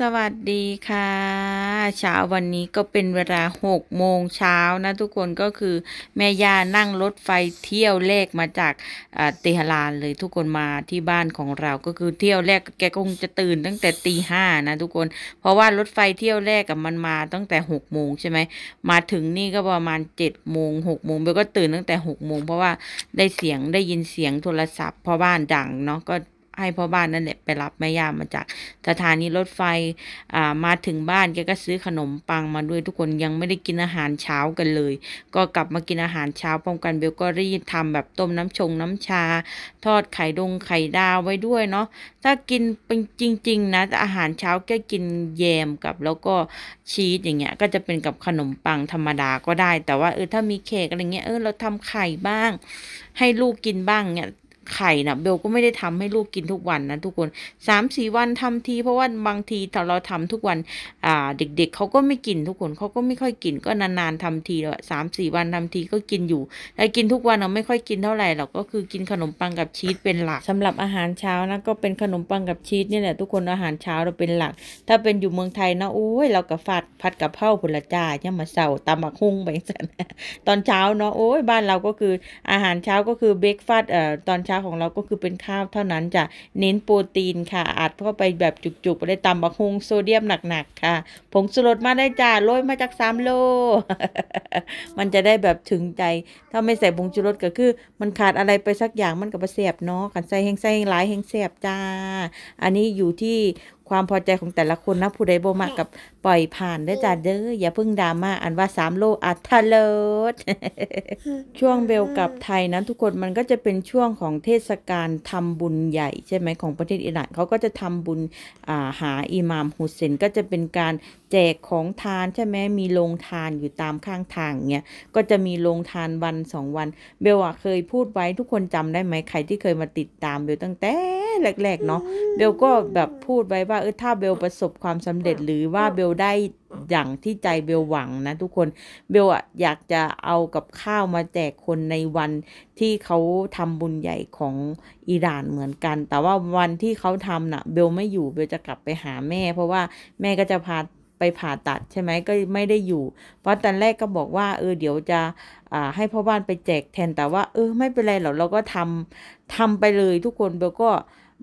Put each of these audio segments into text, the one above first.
สวัสดีค่ะ เช้าวันนี้ก็เป็นเวลาหกโมงเช้านะทุกคนก็คือแม่ย่านั่งรถไฟเที่ยวแรกมาจากเตหรานเลยทุกคนมาที่บ้านของเราก็คือเที่ยวแรกแกคงจะตื่นตั้งแต่ตีห้านะทุกคนเพราะว่ารถไฟเที่ยวแรกกับมันมาตั้งแต่หกโมงใช่ไหมมาถึงนี่ก็ประมาณเจ็ดโมงหกโมงเบลก็ตื่นตั้งแต่หกโมง เพราะว่าได้เสียงได้ยินเสียงโทรศัพท์พ่อบ้านดังเนาะก็ให้พ่อบ้านนั่นแหละไปรับแม่ย่ามาจาก สถานีรถไฟ อ่า มาถึงบ้านแกก็ซื้อขนมปังมาด้วยทุกคนยังไม่ได้กินอาหารเช้ากันเลย ก็กลับมากินอาหารเช้าพร้อมกันเบลก็รีบทำแบบต้มน้ำชงน้ำชา ทอดไข่ดงไข่ดาวไว้ด้วยเนาะ ถ้ากินเป็นจริง ๆ นะอาหารเช้าแกกินแยมกับแล้วก็ชีสอย่างเงี้ยก็จะเป็นกับขนมปังธรรมดาก็ได้ แต่ว่าเออถ้ามีเค้กอะไรเงี้ย เออเราทำไข่บ้าง ให้ลูกกินบ้างเนี่ยไข่นะเบลก็ไม่ได้ทำให้ลูกกินทุกวันนะ ทุกคนสามสี่วันทำทีเพราะว่าบางทีเราทำทุกวันอ่าเด็กๆเเขาก็ไม่กินทุกคนเขาก็ไม่ค่อยกินก็นานๆทำทีแล้วสามสี่วันทำทีก็กินอยู่แต่กินทุกวันเราไม่ค่อยกินเท่าไหร่เราก็คือกินขนมปังกับชีสเป็นหลัก สำหรับอาหารเช้านะก็เป็นขนมปังกับชีสนี่แหละทุกคนอาหารเช้าเราเป็นหลัก ถ้าเป็นอยู่เมืองไทยนะโอ้ยเรากับฟัดผัดกับเผาผลจ้าเนี่ยมาเสาตำหมักหุ้งไปสันตอนเช้าเนาะโอ้ยบ้านเราก็คืออาหารเช้าก็คือเบรกฟัดเอ่อตอนเช้าาของเราก็คือเป็นข้าวเท่านั้นจะเน้นโปรตีนค่ะ อาจเข้าไปแบบจุกๆ ไปได้ตำบักฮุงโซเดียมหนัก ๆ ค่ะผงสลดมาได้ จ้าโรย มาจากสามโล มันจะได้แบบถึงใจ ถ้าไม่ใส่ผงชูรสก็คือ มันขาดอะไรไปสักอย่างมันก็บเสียบเนาะขันใส่แห้งใส่แห้งหลายแห้งเสียบจ้า อันนี้อยู่ที่ความพอใจของแต่ละคนนะผู้ใดบ่มากกับปล่อยผ่านได้จ้าเด้ออย่าเพิ่งดราม่าอันว่าสามโลอัธเลิศช่วงเบลกับไทยนะทุกคนมันก็จะเป็นช่วงของเทศกาลทำบุญใหญ่ใช่ไหมของประเทศอิหร่านเขาก็จะทำบุญาหาอิหม่ามฮุเซนก็จะเป็นการแจกของทาน ใช่ไหมมีโรงทานอยู่ตามข้างทางเนี้ยก็จะมีโรงทานวันสองวัน เบลอะเคยพูดไว้ทุกคนจำได้ไหมใครที่เคยมาติดตามเบลตั้งแต่แรกๆ เนาะเบลก็แบบพูดไว้ว่าเออถ้าเบลประสบความสำเร็จหรือว่าเบลได้อย่างที่ใจเบลหวังนะทุกคนเบลอะอยากจะเอากับข้าวมาแจกคนในวันที่เขาทำบุญใหญ่ของอิหร่านเหมือนกัน แต่ว่าวันที่เขาทำนะ่ะ เบลไม่อยู่เบลจะกลับไปหาแม่ เพราะว่าแม่ก็จะพาไปผ่าตัดใช่ไหมก็ไม่ได้อยู่ เพราะตอนแรกก็บอกว่าเออเดี๋ยวจะให้พ่อบ้านไปแจกแทน แต่ว่า เออไม่เป็นไรหรอกเราก็ทำทำไปเลย ทุกคนเบลก็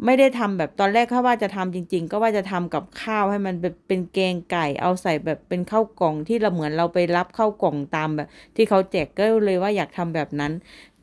ไม่ได้ทำแบบตอนแรกข้าว่าจะทำจริง ๆ ก็ว่าจะทำกับข้าวให้มันแบบเป็นแกงไก่ เอาใส่แบบเป็นข้าวกล่องที่เราเหมือนเราไปรับข้าวกล่องตามแบบที่เขาแจกก็เลยว่าอยากทำแบบนั้น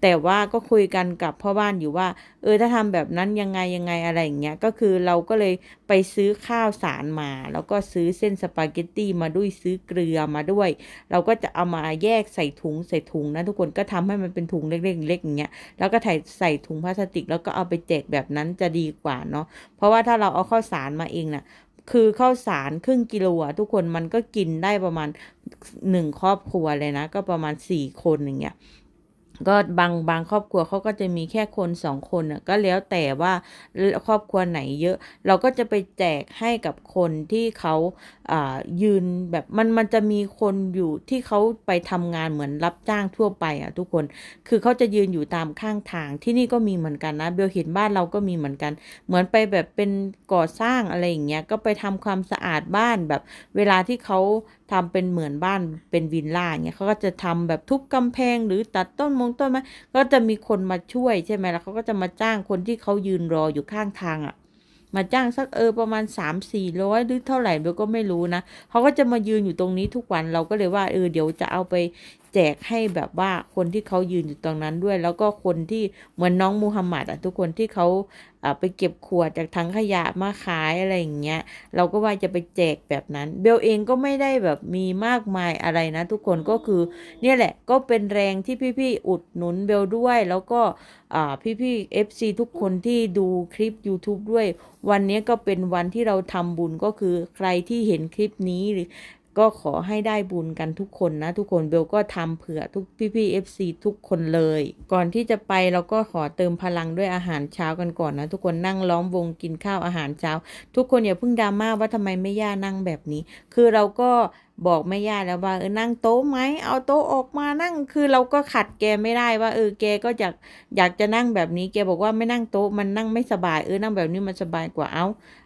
แต่ว่าก็คุยกันกับพ่อบ้านอยู่ว่า เออถ้าทำแบบนั้นยังไงยังไงอะไรอย่างเงี้ยก็คือเราก็เลยไปซื้อข้าวสารมาแล้วก็ซื้อเส้นสปาเกตตี้มาด้วยซื้อเกลือมาด้วย เราก็จะเอามาแยกใส่ถุงใส่ถุงนะทุกคนก็ทำให้มันเป็นถุงเล็กๆ เล็กอย่างเงี้ยแล้วก็ถ่ายใส่ถุงพลาสติกแล้วก็เอาไปแจกแบบนั้นจะดีกว่าเนาะเพราะว่าถ้าเราเอาข้าวสารมาเองนะ่ะคือข้าวสารครึ่งกิโลทุกคนมันก็กินได้ประมาณหนึ่งครอบครัวเลยนะ ก็ประมาณสี่คนอย่างเงี้ยก็บางบางครอบครัวเขาก็จะมีแค่คนสองคนน่ะก็แล้วแต่ว่าครอบครัวไหนเยอะ เราก็จะไปแจกให้กับคนที่เขาอ่ายืนแบบมันมันจะมีคนอยู่ที่เขาไปทำงานเหมือนรับจ้างทั่วไปอ่ะทุกคน คือเขาจะยืนอยู่ตามข้างทางที่นี่ก็มีเหมือนกันนะเบลเห็นบ้านเราก็มีเหมือนกันเหมือนไปแบบเป็นก่อสร้างอะไรอย่างเงี้ยก็ไปทำความสะอาดบ้านแบบ เวลาที่เขาทำเป็นเหมือนบ้านเป็นวิลล่าเงี้ยเขาก็จะทำแบบทุบกำแพงหรือตัดต้นมงต้นไม้ก็จะมีคนมาช่วยใช่ไหมแล้วเขาก็จะมาจ้างคนที่เขายืนรออยู่ข้างทางอะ่ะมาจ้างสักเออประมาณ3 4อยหรือเท่าไหร่เราก็ไม่รู้นะเขาก็จะมายืนอยู่ตรงนี้ทุกวันเราก็เลยว่าเออเดี๋ยวจะเอาไปแจกให้แบบว่าคนที่เขายืนอยู่ตรงนั้นด้วย แล้วก็คนที่เหมือนน้องมูฮัมหมัดอ่ะทุกคนที่เขาไปเก็บขวดจากทังขยะมาขายอะไร อย่างเงี้ยเราก็ว่าจะไปแจกแบบนั้นเบลเองก็ไม่ได้แบบมีมากมายอะไรนะ ทุกคนก็คือเนี่ยแหละก็เป็นแรงที่พี่ๆอุดหนุนเบลด้วยแล้วก็พี่ๆ FC ทุกคนที่ดูคลิป YouTube ด้วย วันนี้ก็เป็นวันที่เราทำบุญก็คือใครที่เห็นคลิปนี้ หรืก็ขอให้ได้บุญกันทุกคนนะ ทุกคนเบลก็ทำเผื่อทุกพี่พี่เอฟซีทุกคนเลย ก่อนที่จะไปเราก็ขอเติมพลังด้วยอาหารเช้ากันก่อนนะทุกคนนั่งล้อมวงกินข้าวอาหารเช้า ทุกคนอย่าเพิ่งดราม่าว่าทำไมไม่ย่านั่งแบบนี้ คือเราก็บอกแม่ย่าแล้วว่าเออนั่งโต๊ะไหมเอาโต๊ะออกมานั่งคือเราก็ขัดแกไม่ได้ว่าเออแกก็อยากอยากจะนั่งแบบนี้แกบอกว่าไม่นั่งโต๊ะมันนั่งไม่สบายเออนั่งแบบนี้มันสบายกว่าเอา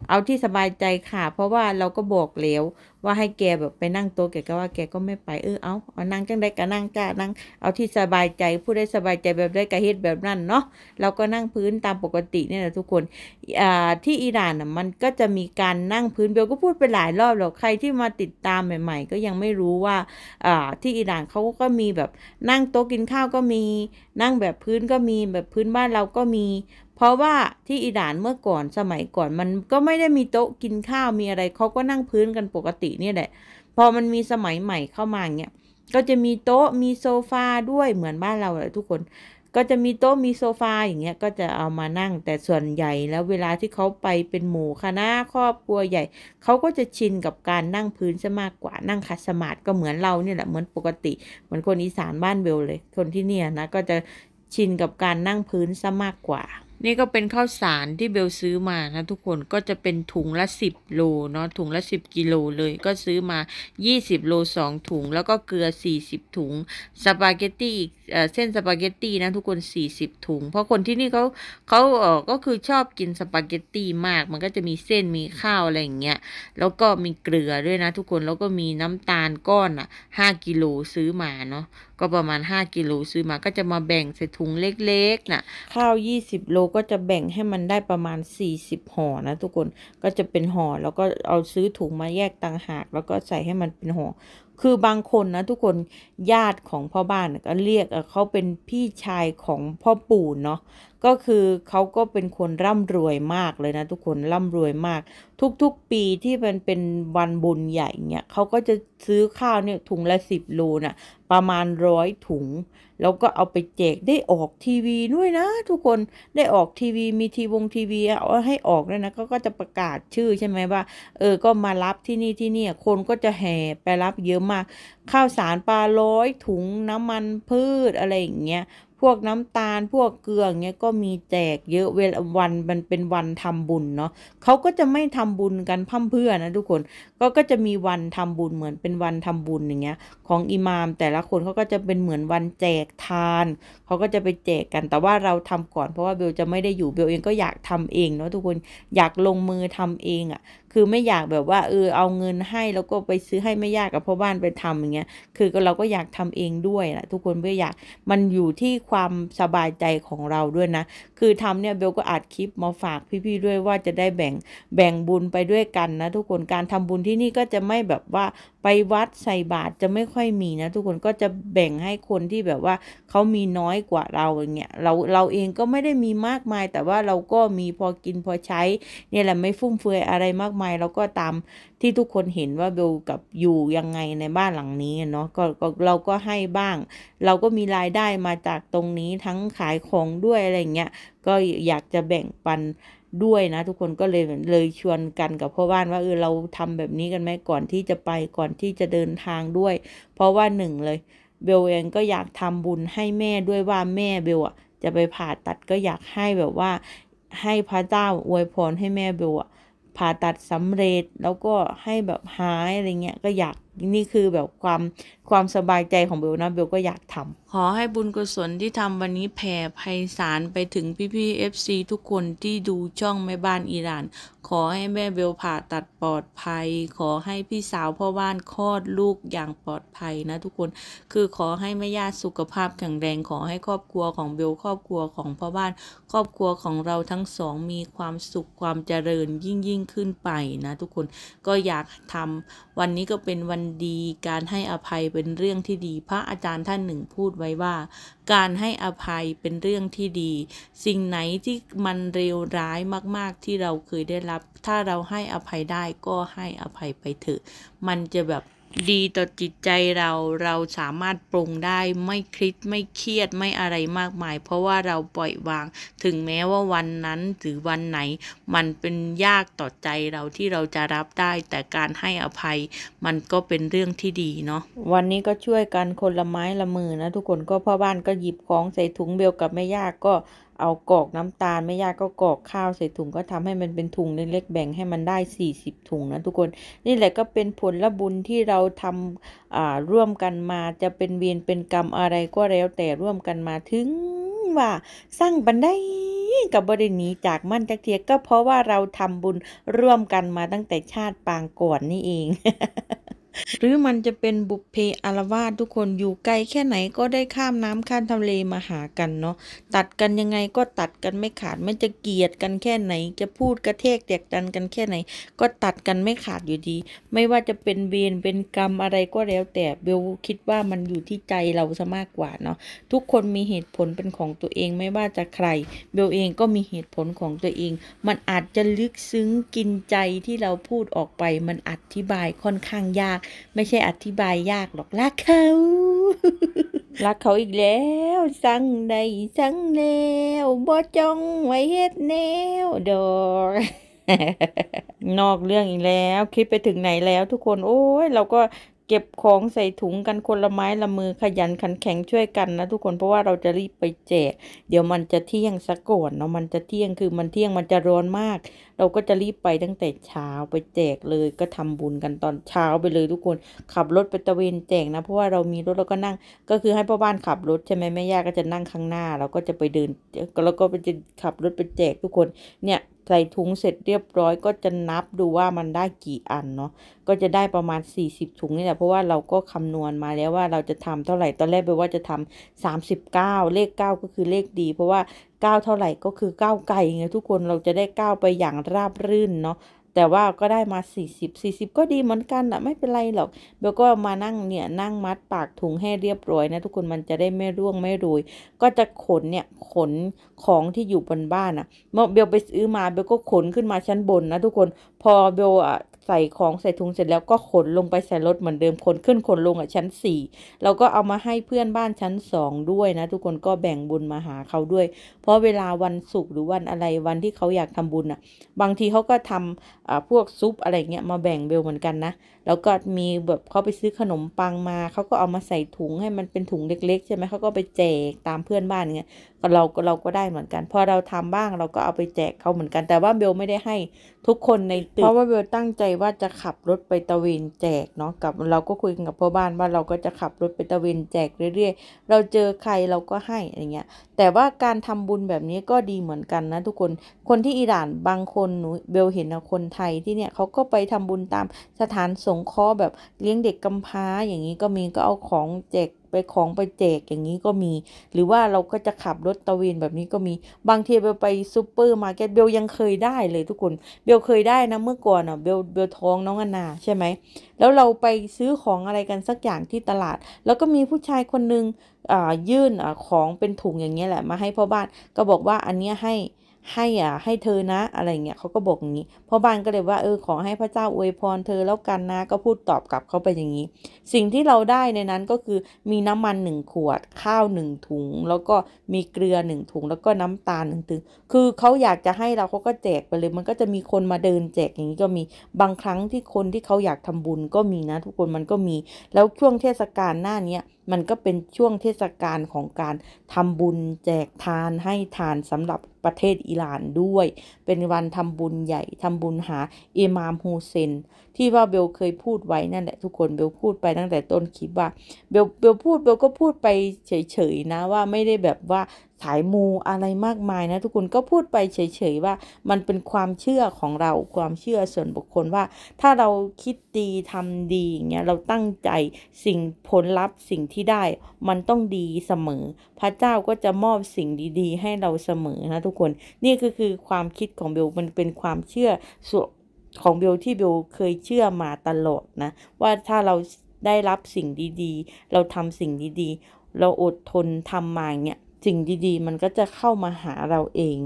เอาที่สบายใจค่ะเพราะว่าเราก็บอกแล้วว่าให้แกแบบไปนั่งโต๊ะแกก็ว่าแกก็ไม่ไปเออเอาเอานั่งจังได้ก็นั่งจ้านั่งเอาที่สบายใจผู้ได้สบายใจแบบได้กระเฮ็ดแบบนั้นเนาะเราก็นั่งพื้นตามปกติเนี่ยนะทุกคนอ่าที่อิหร่านน่ะมันก็จะมีการนั่งพื้นเบลก็พูดไปหลายรอบแล้วใครที่มาติดตามใหม่ก็ยังไม่รู้ว่าที่อิหร่านเขาก็มีแบบนั่งโต๊ะกินข้าวก็มี นั่งแบบพื้นก็มีแบบพื้นบ้านเราก็มี เพราะว่าที่อิหร่านเมื่อก่อนสมัยก่อนมันก็ไม่ได้มีโต๊ะกินข้าวมีอะไรเขาก็นั่งพื้นกันปกติเนี่ยแหละพอมันมีสมัยใหม่เข้ามาเนี่ยก็จะมีโต๊ะมีโซฟาด้วยเหมือนบ้านเราเลยทุกคนก็จะมีโต๊ะมีโซฟาอย่างเงี้ยก็จะเอามานั่งแต่ส่วนใหญ่แล้วเวลาที่เขาไปเป็นหมู่คณะครอบครัวใหญ่ เขาก็จะ ชินกับการนั่งพื้นซะมากกว่า นั่งคัดสมาดก็เหมือนเราเนี่ยแหละเหมือนปกติเหมือนคนอีสานบ้านเบลเลย คนที่เนี่ยนะก็จะชินกับการนั่งพื้นซะมากกว่า นี่ก็เป็นข้าวสารที่เบลซื้อมานะทุกคนก็จะเป็นถุงละ 10 โลเนาะ ถุงละ 10กิโลเลยก็ซื้อมา20โล2ถุง แล้วก็เกลือ 40 ถุงสปาเกตตี้อีกเส้นสปาเกตตี้นะทุกคน 40ถุงเพราะคนที่นี่เขาเขาเออก็คือชอบกินสปาเกตตี้มาก มันก็จะมีเส้นมีข้าวอะไรอย่างเงี้ยแล้วก็มีเกลือด้วยนะทุกคนแล้วก็มีน้ำตาลก้อนอ่ะ5กิโลซื้อมาเนาะก็ประมาณ5กิโลซื้อมาก็จะมาแบ่งใส่ถุงเล็กๆนะ่ะข้าว 20 โลก็จะแบ่งให้มันได้ประมาณ 40ห่อนะทุกคนก็จะเป็นห่อแล้วก็เอาซื้อถุงมาแยกต่างหากแล้วก็ใส่ให้มันเป็นห่อคือบางคนนะทุกคนญาติของพ่อบ้านก็เรียกเขาเป็นพี่ชายของพ่อปู่เนาะก็คือเขาก็เป็นคนร่ำรวยมากเลยนะ ทุกคนร่ำรวยมาก ทุก ๆปีที่มันเป็นวันบุญใหญ่เนี่ยเขาก็จะซื้อข้าวเนี่ยถุงละสิบโลนะ่ะ ประมาณร้อยถุง แล้วก็เอาไปแจกได้ออกทีวีด้วยนะ ทุกคนได้ออกทีวีมีทีวงทีวีเอาให้ออกล้วนะก็จะประกาศชื่อใช่ไหมว่าเออก็มารับที่นี่ที่นี่คนก็จะแห่ไปรับเยอะมากข้าวสารปลาร้อยถุงน้ำมันพืชอะไรอย่างเงี้ยพวกน้ำตาลพวกเกลือเงี้ยก็มีแจกเยอะเวลาวันมันเป็นวันทำบุญเนาะเขาก็จะไม่ทำบุญกันพ่มเพื่อนะทุกคนก็ก็จะมีวันทำบุญเหมือนเป็นวันทำบุญอย่างเงี้ยของอิหมามแต่ละคนเขาก็จะเป็นเหมือนวันแจกทานเขาก็จะไปแจกกันแต่ว่าเราทำก่อนเพราะว่าเบลจะไม่ได้อยู่เบลเองก็อยากทำเองเนาะทุกคนอยากลงมือทำเองอะ่ะคือไม่อยากแบบว่าเออเอาเงินให้แล้วก็ไปซื้อให้ไม่ยากกับพ่อบ้านไปทำอย่างเงี้ยคือเราก็อยากทำเองด้วยนะทุกคนเพื่ออยากมันอยู่ที่ความสบายใจของเราด้วยนะคือทำเนี่ยเบลก็อัดคลิปมาฝากพี่ๆด้วยว่าจะได้แบ่งแบ่งบุญไปด้วยกันนะทุกคนการทำบุญที่นี่ก็จะไม่แบบว่าไปวัดใส่บาตรจะไม่ค่อยมีนะ ทุกคนก็จะแบ่งให้คนที่แบบว่าเขามีน้อยกว่าเราอย่างเงี้ยเราเราเองก็ไม่ได้มีมากมายแต่ว่าเราก็มีพอกินพอใช้เนี่ยแหละไม่ฟุ่มเฟือยอะไรมากมายเราก็ตามที่ทุกคนเห็นว่าเบลกับอยู่ยังไงในบ้านหลังนี้เนาะก็เราก็ให้บ้าง เราก็มีรายได้มาจากตรงนี้ทั้งขายของด้วยอะไรเงี้ยก็อยากจะแบ่งปันด้วยนะ ทุกคนก็เลยเลยชวนกันกับพ่อบ้านว่าเออเราทำแบบนี้กันไหมก่อนที่จะไปก่อนที่จะเดินทางด้วย เพราะว่าหนึ่งเลยเบลเองก็อยากทำบุญให้แม่ด้วยว่าแม่เบลอะจะไปผ่าตัดก็อยากให้แบบว่าให้พระเจ้าอวยพรให้แม่เบลอะผ่าตัดสำเร็จแล้วก็ให้แบบหายอะไรเงี้ยก็อยากนี่คือแบบความความสบายใจของเบลนะเบลก็อยากทำขอให้บุญกุศลที่ทำวันนี้แผ่ไพศาลไปถึงพี่ๆซีทุกคนที่ดูช่องแม่บ้านอิหร่าน ขอให้แม่เบลผ่าตัดปลอดภัย ขอให้พี่สาวพ่อบ้านคลอดลูกอย่างปลอดภัยนะทุกคนคือขอให้แม่ญาติสุขภาพแข็งแรงขอให้ครอบครัวของเบลครอบครัวของพ่อบ้านครอบครัวของเราทั้งสอง มีความสุขความเจริญยิ่งยิ่งขึ้นไปนะทุกคนก็อยากทำวันนี้ก็เป็นวันดี การให้อภัยเป็นเรื่องที่ดี พระอาจารย์ท่านหนึ่งพูดไว้ว่า การให้อภัยเป็นเรื่องที่ดี สิ่งไหนที่มันเร็วร้ายมากๆที่เราเคยได้รับ ถ้าเราให้อภัยได้ก็ให้อภัยไปเถอะ มันจะแบบดีต่อจิตใจเราเราสามารถปรุงได้ ไม่คลิดไม่เครียดไม่อะไรมากมาย เพราะว่าเราปล่อยวางถึงแม้ว่าวันนั้นหรือวันไหน มันเป็นยากต่อใจเราที่เราจะรับได้ แต่การให้อภัยมันก็เป็นเรื่องที่ดีเนาะวันนี้ก็ช่วยกันคนละไม้ละมือนะ ทุกคนก็พ่อบ้านก็หยิบของใส่ถุงเบลกับแม่ยากก็เอากอกน้ำตาลไม่ยากก็กอกข้าวใส่ถุงก็ทำให้มันเป็นถุงเล็กๆแบ่ง ให้มันได้ 40 ถุงนะทุกคนนี่แหละก็เป็นผลละบุญที่เราทำร่วมกันมาจะเป็นเวียนเป็นกรรมอะไรก็แล้ว แต่ร่วมกันมาถึงว่าสร้างบันไดกับบริณีจากมั่นจักเทียก็เพราะว่าเราทำบุญร่วมกันมาตั้งแต่ชาติปางก่อนนี่เองหรือมันจะเป็นบุพเพอารวาสทุกคนอยู่ไกลแค่ไหนก็ได้ข้ามน้ำข้ามทะเลมาหากันเนาะตัดกันยังไงก็ตัดกันไม่ขาดไม่จะเกลียดกันแค่ไหน จะพูดกระเทกแตกดันกันแค่ไหน ก็ตัดกันไม่ขาดอยู่ดี ไม่ว่าจะเป็นเวรเป็นกรรมอะไรก็แล้ว แต่เบลคิดว่ามันอยู่ที่ใจเราซะมากกว่าเนาะ ทุกคนมีเหตุผลเป็นของตัวเองไม่ว่าจะใคร เบลเองก็มีเหตุผลของตัวเอง มันอาจจะลึกซึ้งกินใจที่เราพูดออกไป มันอธิบายค่อนข้างยากไม่ใช่อธิบายยากหรอกรักเขารักเขาอีกแล้ว สั่งได้สั่งแล้วบ่จองไว้เฮ็ดแนวดอก นอกเรื่องอีกแล้วคลิปไปถึงไหนแล้ว ทุกคนโอ้ยเราก็เก็บของใส่ถุงกันคนละไม้ละมือขยันขันแข็งช่วยกันนะทุกคนเพราะว่าเราจะรีบไปแจก เดี๋ยวมันจะเที่ยงซะก่อนเนาะมันจะเที่ยงคือมันเที่ยงมันจะร้อนมาก เราก็จะรีบไปตั้งแต่เช้าไปแจกเลยก็ทำบุญกันตอนเช้าไปเลยทุกคนขับรถไปตะเวนแจกนะ เพราะว่าเรามีรถเราก็นั่ง ก็คือให้พ่อบ้านขับรถใช่ไหมแม่ย่าก็จะนั่งข้างหน้าเราก็จะไปเดินเราก็ไปจะขับรถไปแจกทุกคนเนี่ยใส่ถุงเสร็จเรียบร้อยก็จะนับดูว่ามันได้กี่อันเนาะก็จะได้ประมาณ 40 ถุงนี่แหละเพราะว่าเราก็คำนวณมาแล้วว่าเราจะทำเท่าไหร่ตอนแรกไปว่าจะทำ39 เลข 9 ก็คือเลขดี เพราะว่า 9 เท่าไหร่ก็คือ9ไก่ไงทุกคนเราจะได้9ไปอย่างราบรื่นเนาะแต่ว่าก็ได้มา40 40 ก็ดีเหมือนกันนะไม่เป็นไรหรอก เบลก็มานั่งเนี่ยนั่งมัดปากถุงให้เรียบร้อยนะทุกคนมันจะได้ไม่ร่วงไม่รูยก็จะขนเนี่ยขนของที่อยู่บนบ้านอะเมื่อเบลไปซื้อมาเบลก็ขนขึ้นมาชั้นบนนะทุกคนพอเบลอ่ะใส่ของใส่ถุงเสร็จแล้วก็ขนลงไปใส่รถเหมือนเดิมขนขึ้นขนลงอ่ะชั้นสี่เราก็เอามาให้เพื่อนบ้านชั้นสองด้วยนะทุกคนก็แบ่งบุญมาหาเขาด้วยเพราะเวลาวันศุกร์หรือวันอะไรวันที่เขาอยากทำบุญอ่ะบางทีเขาก็ทำพวกซุปอะไรเงี้ยมาแบ่งเบลเหมือนกันนะแล้วก็มีแบบเขาไปซื้อขนมปังมาเขาก็เอามาใส่ถุงให้มันเป็นถุงเล็กๆใช่ไหมเขาก็ไปแจกตามเพื่อนบ้านเงี้ยเราเราก็ได้เหมือนกันพอเราทำบ้างเราก็เอาไปแจกเขาเหมือนกัน แต่ว่าเบลไม่ได้ให้ทุกคนในตึกเพราะว่าเบลตั้งใจว่าจะขับรถไปตะเวน แจกเนาะกับเราก็คุยกักับพ่อบ้านว่าเราก็จะขับรถไปตะเวน แจกเรื่อยๆ เราเจอใครเราก็ให้อะไรเงี้ย แต่ว่าการทำบุญแบบนี้ก็ดีเหมือนกันนะ ทุกคนคนที่อิหร่านบางคนหนูเบลเห็นนะคนไทยที่เนี่ยเขาก็ไปทำบุญตามสถานสงเคราะห์แบบเลี้ยงเด็กกำพร้าอย่างนี้ก็มีก็เอาของแจกไป ของไปแจกอย่างนี้ก็มี หรือว่าเราก็จะขับรถตะเวนแบบนี้ก็มีบาง ทีเบลไปซูเปอร์มาร์เก็ตเบลยังเคยได้เลยทุกคนเบลเคยได้นะเมื่อก่อนอ่ะเบลเบลท้องน้องอนาใช่ไหมแล้วเราไปซื้อของอะไร กัน สักอย่างที่ตลาด แล้วก็มีผู้ชายคนนึงอ่ายื่นอ่ของเป็นถุงอย่างเงี้ยแหละมาให้พ่อบ้านก็บอกว่าอันเนี้ยให้ให้อ่ะให้เธอนะอะไรเงี้ยเขาก็บอกอย่างนี้พ่อบ้านก็เลยว่าเออขอให้พระเจ้าอวยพรเธอแล้วกันนะก็พูดตอบกลับเขาไปอย่างนี้ สิ่งที่เราได้ในนั้นก็คือมีน้ำมันหนึ่งขวด ข้าวหนึ่งถุง แล้วก็มีเกลือหนึ่งถุงแล้วก็น้ำตาลหนึ่งถุงคือเขาอยากจะให้เราเขาก็แจกไปเลย มันก็จะมีคนมาเดินแจกอย่างนี้ ก็มีบางครั้งที่คนที่เขาอยากทำบุญก็มีนะ ทุกคนมันก็มี แล้วช่วงเทศกาลหน้าเนี้ยมันก็เป็นช่วงเทศกาลของการทำบุญ แจกทานให้ทานสำหรับประเทศอิหร่านด้วยเป็นวันทำบุญใหญ่ทำบุญหา อิหมามฮูเซน ที่ว่าเบลเคยพูดไว้นั่นแหละทุกคนเบลพูดไปตั้งแต่ต้นคลิปว่า เบลเบลพูด เบลก็พูดไปเฉยๆนะว่าไม่ได้แบบว่าสายมูอะไรมากมาย นะ ทุกคนก็พูดไปเฉยๆ ว่ามันเป็นความเชื่อของเราความเชื่อส่วนบุคคลว่า ถ้าเราคิดดีทำดีอย่างเงี้ยเราตั้งใจสิ่งผลลัพธ์สิ่งที่ได้มันต้องดีเสมอ พระเจ้าก็จะมอบสิ่งดีๆ ให้เราเสมอนะทุกคน นี่ก็คือความคิดของเบลมันเป็นความเชื่อส่วนของเบลที่เบลเคยเชื่อมาตลอดนะว่าถ้าเราได้รับสิ่งดี ๆ เราทำสิ่งดีๆ เราอดทนทำมาเงี้ยสิ่งดีๆ มันก็จะเข้ามาหาเราเอง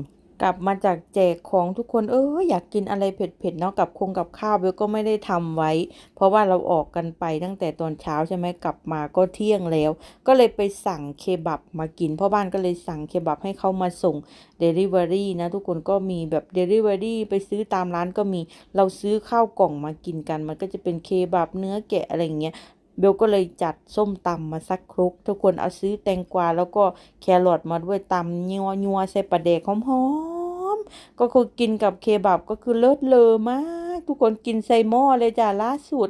กลับมาจากแจกของทุกคน เอออยากกินอะไรเผ็ดๆเนาะกับคงกับข้าวเบลก็ไม่ได้ทำไว้ เพราะว่าเราออกกันไปตั้งแต่ตอนเช้าใช่ไหมกลับมาก็เที่ยงแล้ว ก็เลยไปสั่งเคบับมากินพ่อบ้านก็เลยสั่งเคบับให้เขามาส่งเดลิเวอรี่นะทุกคนก็มีแบบเดลิเวอรี่ไปซื้อตามร้านก็มีเราซื้อข้าวกล่องมากินกัน มันก็จะเป็นเคบับเนื้อแกะอะไรเงี้ยเบลก็เลยจัดส้มตำมาสักครก ทุกคนเอาซื้อแตงกวาแล้วก็แครอทมาด้วยตำยัวยัวใส่ปลาเดกหอมๆ ก็คือกินกับเคบับก็คือเลิศเลอมากทุกคนกินใส่หม้อเลยจ้าล่าสุด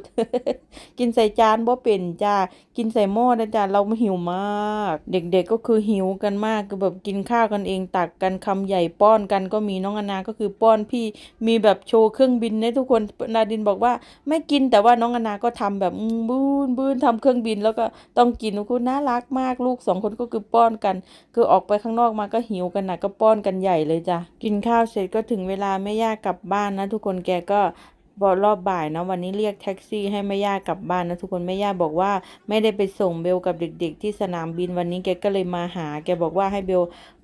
กินใส่จานบ่เป็นจ้ากินใส่หม้อนะจ้าเราหิวมาก เด็กๆก็คือหิวกันมากคือแบบกินข้าวกันเองตักกันคำใหญ่ป้อนกันก็มีน้องอนาก็คือป้อนพี่มีแบบโชว์เครื่องบินในทุกคนนาดินบอกว่าไม่กินแต่ว่าน้องอนาก็ทำแบบบูนบูนทำเครื่องบินแล้วก็ต้องกินคุณน่ารักมากลูกสองคนก็คือป้อนกันคือออกไปข้างนอกมาก็หิวกันนะกก็ป้อนกันใหญ่เลยจ้ะกินข้าวเสร็จก็ถึงเวลาแม่ย่ากลับบ้านนะทุกคนแกก็บอรอบบ่ายนะวันนี้เรียกแท็กซี่ ให้แม่ย่ากลับบ้านนะ ทุกคนแม่ย่าบอกว่าไม่ได้ไปส่งเบลกับเด็กๆ ที่สนามบินวันนี้แกก็เลยมาหา แกบอกว่าให้เบล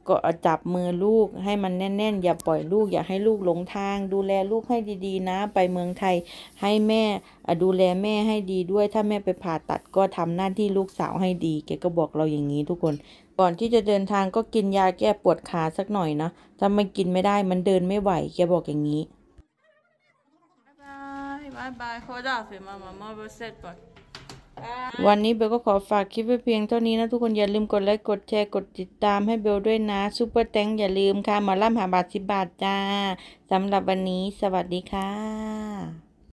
ก็จับมือลูกให้มันแน่น ๆ อย่าปล่อยลูกอย่าให้ลูกหลงทาง ดูแลลูกให้ดีๆ นะ ไปเมืองไทยให้แม่ดูแลแม่ให้ดีด้วย ถ้าแม่ไปผ่าตัดก็ทำหน้าที่ลูกสาวให้ดีแกก็บอกเราอย่างนี้ทุกคนก่อนที่จะเดินทางก็กินยาแก้ปวดขาสักหน่อยนะถ้าไม่กินไม่ได้มันเดินไม่ไหวแกบอกอย่างนี้บายบายามมาเบเวันนี้เบลก็ขอฝากคลิปไว้เพียงเท่านี้นะ ทุกคนอย่าลืมกดไลค์กดแชร์กดติดตามให้เบลด้วยนะซูเปอร์แตงอย่าลืมค่ะมาล่ำหาบาทสิบบาทจ้าสำหรับวันนี้สวัสดีค่ะ